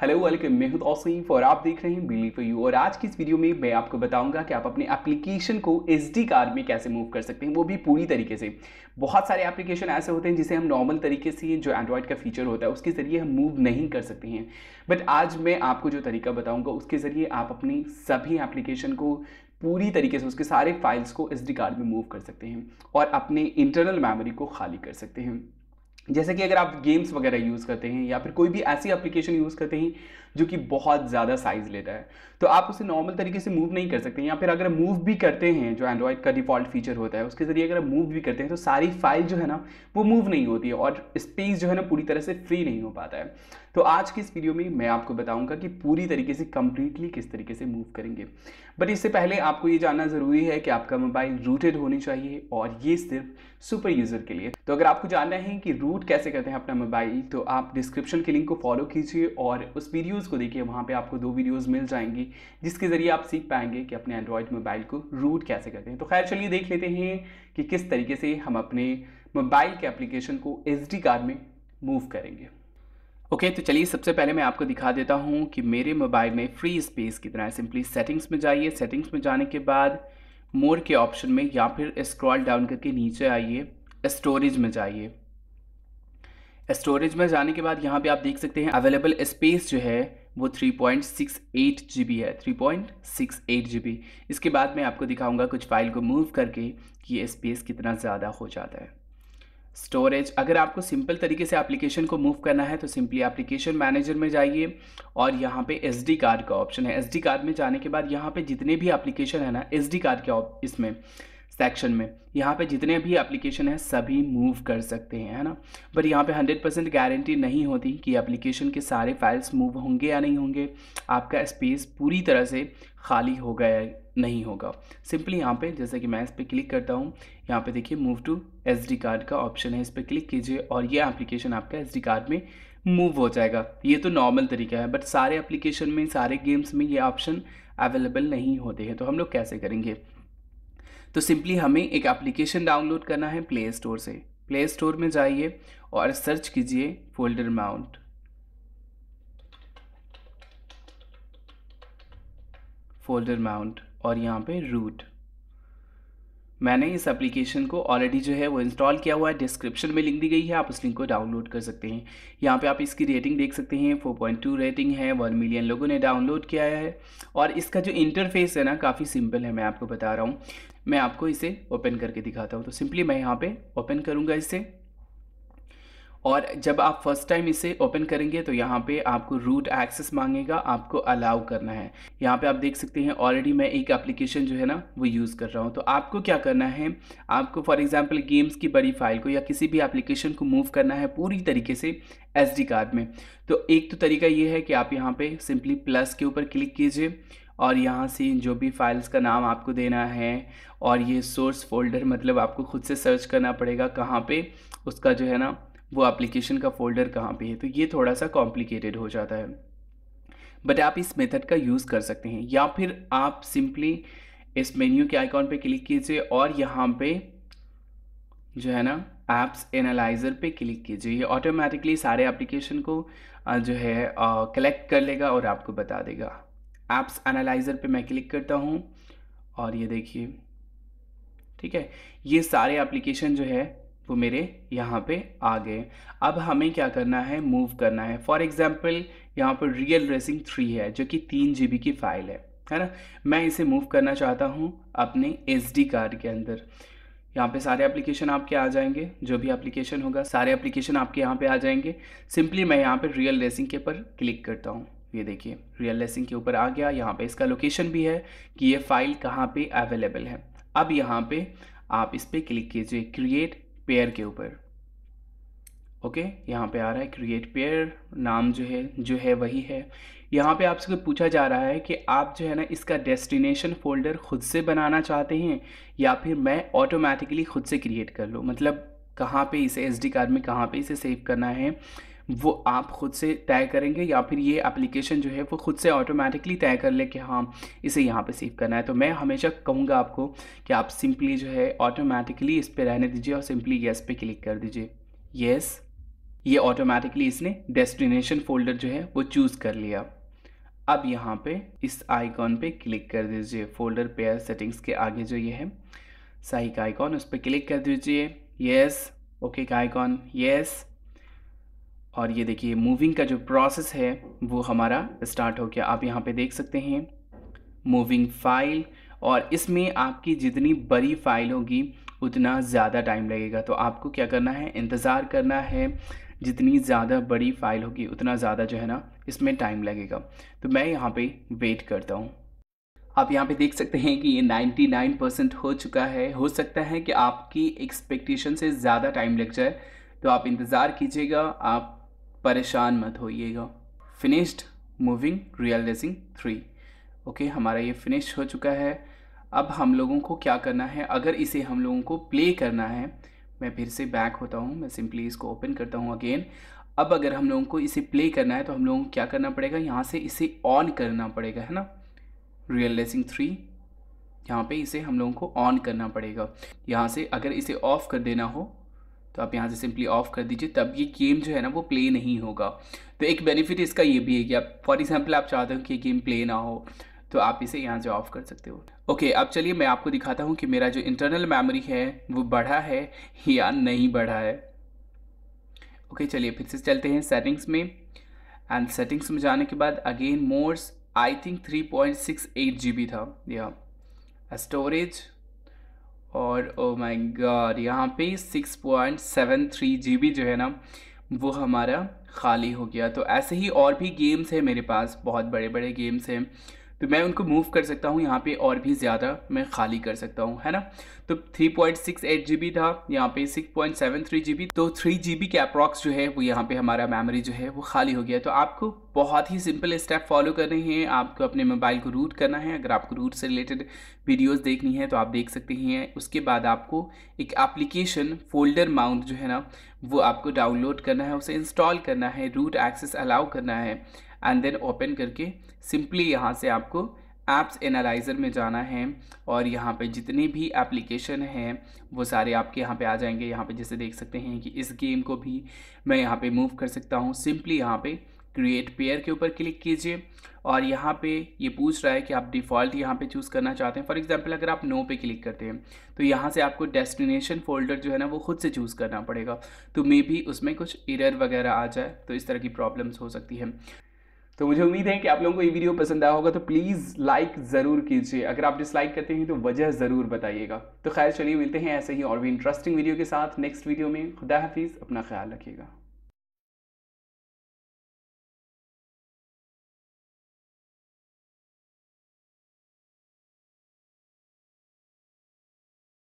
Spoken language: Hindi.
हेलो वेलकम मैं हूं औसीफ और आप देख रहे हैं बिली फॉर यू और आज की इस वीडियो में मैं आपको बताऊंगा कि आप अपने एप्लीकेशन को एस डी कार्ड में कैसे मूव कर सकते हैं वो भी पूरी तरीके से बहुत सारे एप्लीकेशन ऐसे होते हैं जिसे हम नॉर्मल तरीके से जो एंड्रॉयड का फीचर होता है उसके ज़रिए हम मूव नहीं कर सकते हैं बट आज मैं आपको जो तरीका बताऊँगा उसके ज़रिए आप अपनी सभी एप्लीकेशन को पूरी तरीके से उसके सारे फाइल्स को एस डी कार्ड में मूव कर सकते हैं और अपने इंटरनल मेमोरी को खाली कर सकते हैं जैसे कि अगर आप गेम्स वगैरह यूज़ करते हैं या फिर कोई भी ऐसी एप्लीकेशन यूज़ करते हैं जो कि बहुत ज़्यादा साइज़ लेता है तो आप उसे नॉर्मल तरीके से मूव नहीं कर सकते या फिर अगर मूव भी करते हैं जो एंड्रॉयड का डिफ़ॉल्ट फीचर होता है उसके ज़रिए अगर मूव भी करते हैं तो सारी फाइल जो है ना वो मूव नहीं होती है और स्पेस जो है ना पूरी तरह से फ्री नहीं हो पाता है तो आज की इस वीडियो में मैं आपको बताऊंगा कि पूरी तरीके से कंप्लीटली किस तरीके से मूव करेंगे बट इससे पहले आपको ये जानना ज़रूरी है कि आपका मोबाइल रूटेड होनी चाहिए और ये सिर्फ सुपर यूज़र के लिए तो अगर आपको जानना है कि रूट कैसे करते हैं अपना मोबाइल तो आप डिस्क्रिप्शन के लिंक को फॉलो कीजिए और उस वीडियोज़ को देखिए वहाँ पर आपको दो वीडियोज़ मिल जाएंगी जिसके ज़रिए आप सीख पाएंगे कि अपने एंड्रॉयड मोबाइल को रूट कैसे करते हैं तो खैर चलिए देख लेते हैं कि किस तरीके से हम अपने मोबाइल के एप्लीकेशन को एस कार्ड में मूव करेंगे ओके okay, तो चलिए सबसे पहले मैं आपको दिखा देता हूँ कि मेरे मोबाइल में फ्री स्पेस कितना है सिंपली सेटिंग्स में जाइए सेटिंग्स में जाने के बाद मोर के ऑप्शन में या फिर स्क्रॉल डाउन करके नीचे आइए स्टोरेज में जाइए स्टोरेज में जाने के बाद यहाँ पे आप देख सकते हैं अवेलेबल स्पेस जो है वो 3.68 बी है 3.68 बी इसके बाद मैं आपको दिखाऊंगा कुछ फाइल को मूव करके कि ये स्पेस कितना ज़्यादा हो जाता है स्टोरेज अगर आपको सिंपल तरीके से एप्लीकेशन को मूव करना है तो सिंपली एप्लीकेशन मैनेजर में जाइए और यहाँ पे एस कार्ड का ऑप्शन है एस कार्ड में जाने के बाद यहाँ पे जितने भी एप्लीकेशन है ना एस कार्ड के इसमें सेक्शन में यहाँ पे जितने भी एप्लीकेशन हैं सभी मूव कर सकते हैं है ना बट यहाँ पे 100 परसेंट गारंटी नहीं होती कि एप्लीकेशन के सारे फाइल्स मूव होंगे या नहीं होंगे आपका स्पेस पूरी तरह से खाली होगा या नहीं होगा सिंपली यहाँ पे जैसे कि मैं इस पर क्लिक करता हूँ यहाँ पे देखिए मूव टू एस कार्ड का ऑप्शन है इस पर क्लिक कीजिए और ये एप्लीकेशन आपका एस कार्ड में मूव हो जाएगा ये तो नॉर्मल तरीका है बट सारे एप्लीकेशन में सारे गेम्स में ये ऑप्शन अवेलेबल नहीं होते हैं तो हम लोग कैसे करेंगे तो सिंपली हमें एक एप्लीकेशन डाउनलोड करना है प्ले स्टोर से प्ले स्टोर में जाइए और सर्च कीजिए फोल्डर माउंट फोल्डर माउंट और यहाँ पे रूट मैंने इस एप्लीकेशन को ऑलरेडी जो है वो इंस्टॉल किया हुआ है डिस्क्रिप्शन में लिंक दी गई है आप उस लिंक को डाउनलोड कर सकते हैं यहाँ पे आप इसकी रेटिंग देख सकते हैं 4.2 रेटिंग है वन मिलियन लोगों ने डाउनलोड किया है और इसका जो इंटरफेस है ना काफ़ी सिंपल है मैं आपको बता रहा हूँ मैं आपको इसे ओपन करके दिखाता हूँ तो सिंपली मैं यहाँ पर ओपन करूँगा इसे और जब आप फर्स्ट टाइम इसे ओपन करेंगे तो यहाँ पे आपको रूट एक्सेस मांगेगा आपको अलाउ करना है यहाँ पे आप देख सकते हैं ऑलरेडी मैं एक एप्लीकेशन जो है ना वो यूज़ कर रहा हूँ तो आपको क्या करना है आपको फॉर एग्जांपल गेम्स की बड़ी फाइल को या किसी भी एप्लीकेशन को मूव करना है पूरी तरीके से एस कार्ड में तो एक तो तरीका ये है कि आप यहाँ पर सिंपली प्लस के ऊपर क्लिक कीजिए और यहाँ से जो भी फाइल्स का नाम आपको देना है और ये सोर्स फोल्डर मतलब आपको खुद से सर्च करना पड़ेगा कहाँ पे उसका जो है ना वो एप्लीकेशन का फ़ोल्डर कहाँ पे है तो ये थोड़ा सा कॉम्प्लिकेटेड हो जाता है बट आप इस मेथड का यूज़ कर सकते हैं या फिर आप सिंपली इस मेन्यू के आइकॉन पे क्लिक कीजिए और यहाँ पे जो है ना एप्स एनालाइज़र पे क्लिक कीजिए ये ऑटोमेटिकली सारे एप्लीकेशन को जो है कलेक्ट कर लेगा और आपको बता देगा एप्स एनालाइज़र पे मैं क्लिक करता हूँ और ये देखिए ठीक है ये सारे एप्लीकेशन जो है वो मेरे यहाँ पे आ गए अब हमें क्या करना है मूव करना है फॉर एग्ज़ाम्पल यहाँ पर रियल रेसिंग थ्री है जो कि तीन जी की फ़ाइल है है ना मैं इसे मूव करना चाहता हूँ अपने एस कार्ड के अंदर यहाँ पे सारे एप्लीकेशन आपके आ जाएंगे जो भी एप्लीकेशन होगा सारे एप्लीकेशन आपके यहाँ पे आ जाएंगे सिंपली मैं यहाँ पे रियल रेसिंग के ऊपर क्लिक करता हूँ ये देखिए रियल रेसिंग के ऊपर आ गया यहाँ पे इसका लोकेशन भी है कि ये फ़ाइल कहाँ पे अवेलेबल है अब यहाँ पे आप इस पर क्लिक कीजिए क्रिएट पेयर के ऊपर ओके okay, यहाँ पे आ रहा है क्रिएट पेयर नाम जो है जो है वही है यहाँ पे आपसे पूछा जा रहा है कि आप जो है ना इसका डेस्टिनेशन फोल्डर खुद से बनाना चाहते हैं या फिर मैं ऑटोमेटिकली खुद से क्रिएट कर लूँ मतलब कहाँ पे इसे एस डी कार्ड में कहाँ पे इसे सेव करना है वो आप खुद से तय करेंगे या फिर ये एप्लीकेशन जो है वो खुद से ऑटोमेटिकली तय कर ले कि हाँ इसे यहाँ पे सेव करना है तो मैं हमेशा कहूँगा आपको कि आप सिंपली जो है ऑटोमेटिकली इस पर रहने दीजिए और सिंपली येस पे क्लिक कर दीजिए येस ये ऑटोमेटिकली इसने डेस्टिनेशन फोल्डर जो है वो चूज़ कर लिया अब यहाँ पर इस आइकॉन पर क्लिक कर दीजिए फोल्डर पेयर सेटिंग्स के आगे जो ये है सही का आइकॉन उस पर क्लिक कर दीजिए येस ओके का आइकॉन येस और ये देखिए मूविंग का जो प्रोसेस है वो हमारा स्टार्ट हो गया आप यहाँ पे देख सकते हैं मूविंग फाइल और इसमें आपकी जितनी बड़ी फाइल होगी उतना ज़्यादा टाइम लगेगा तो आपको क्या करना है इंतज़ार करना है जितनी ज़्यादा बड़ी फाइल होगी उतना ज़्यादा जो है ना इसमें टाइम लगेगा तो मैं यहाँ पे वेट करता हूँ आप यहाँ पे देख सकते हैं कि ये 99 परसेंट हो चुका है हो सकता है कि आपकी एक्सपेक्टेशन से ज़्यादा टाइम लग जाए तो आप इंतज़ार कीजिएगा आप परेशान मत होइएगा finished moving realising three okay हमारा ये फिनिश हो चुका है अब हम लोगों को क्या करना है अगर इसे हम लोगों को प्ले करना है मैं फिर से बैक होता हूँ मैं सिंपली इसको ओपन करता हूँ अगेन अब अगर हम लोगों को इसे प्ले करना है तो हम लोगों को क्या करना पड़ेगा यहाँ से इसे ऑन करना पड़ेगा है ना रियल रेसिंग थ्री यहाँ पे इसे हम लोगों को ऑन करना पड़ेगा यहाँ से अगर इसे ऑफ कर देना हो तो आप यहाँ से सिंपली ऑफ कर दीजिए तब ये गेम जो है ना वो प्ले नहीं होगा तो एक बेनिफिट इसका ये भी है कि आप फॉर एग्जाम्पल आप चाहते हो कि ये गेम प्ले ना हो तो आप इसे यहाँ से ऑफ कर सकते हो ओके okay, अब चलिए मैं आपको दिखाता हूँ कि मेरा जो इंटरनल मेमोरी है वो बढ़ा है या नहीं बढ़ा है ओके okay, चलिए फिर से चलते हैं सेटिंग्स में एंड सेटिंग्स में जाने के बाद अगेन मोर्स I think three point six eight GB बी था या स्टोरेज और ओ माय गॉड यहाँ पे 6.73 बी जो है ना वो हमारा खाली हो गया तो ऐसे ही और भी गेम्स हैं मेरे पास बहुत बड़े बड़े गेम्स हैं तो मैं उनको मूव कर सकता हूँ यहाँ पे और भी ज़्यादा मैं खाली कर सकता हूँ है ना तो 3.68 बी था यहाँ पे 6.73 बी तो 3 बी के अप्रॉक्स जो है वो यहाँ पे हमारा मेमोरी जो है वो खाली हो गया तो आपको बहुत ही सिंपल स्टेप फॉलो करने हैं आपको अपने मोबाइल को रूट करना है अगर आपको रूट से रिलेटेड वीडियोज़ देखनी है तो आप देख सकते हैं उसके बाद आपको एक एप्लीकेशन फोल्डर माउंट जो है ना वो आपको डाउनलोड करना है उसे इंस्टॉल करना है रूट एक्सेस अलाउ करना है एंड देन ओपन करके सिंपली यहाँ से आपको ऐप्स एनालाइज़र में जाना है और यहाँ पे जितने भी एप्लीकेशन हैं वो सारे आपके यहाँ पे आ जाएंगे यहाँ पे जैसे देख सकते हैं कि इस गेम को भी मैं यहाँ पे मूव कर सकता हूँ सिंपली यहाँ पे क्रिएट पेयर के ऊपर क्लिक कीजिए और यहाँ पे ये पूछ रहा है कि आप डिफ़ॉल्ट यहाँ पे चूज़ करना चाहते हैं फॉर एग्जांपल अगर आप नो पे क्लिक करते हैं तो यहाँ से आपको डेस्टिनेशन फोल्डर जो है ना वो खुद से चूज़ करना पड़ेगा तो मे भी उसमें कुछ इरर वगैरह आ जाए तो इस तरह की प्रॉब्लम्स हो सकती हैं तो मुझे उम्मीद है कि आप लोगों को ये वीडियो पसंद आया होगा तो प्लीज़ लाइक ज़रूर कीजिए अगर आप डिसलाइक करते हैं तो वजह ज़रूर बताइएगा तो खैर चलिए मिलते हैं ऐसे ही और भी इंटरेस्टिंग वीडियो के साथ नेक्स्ट वीडियो में खुदा हाफिज़ अपना ख्याल रखिएगा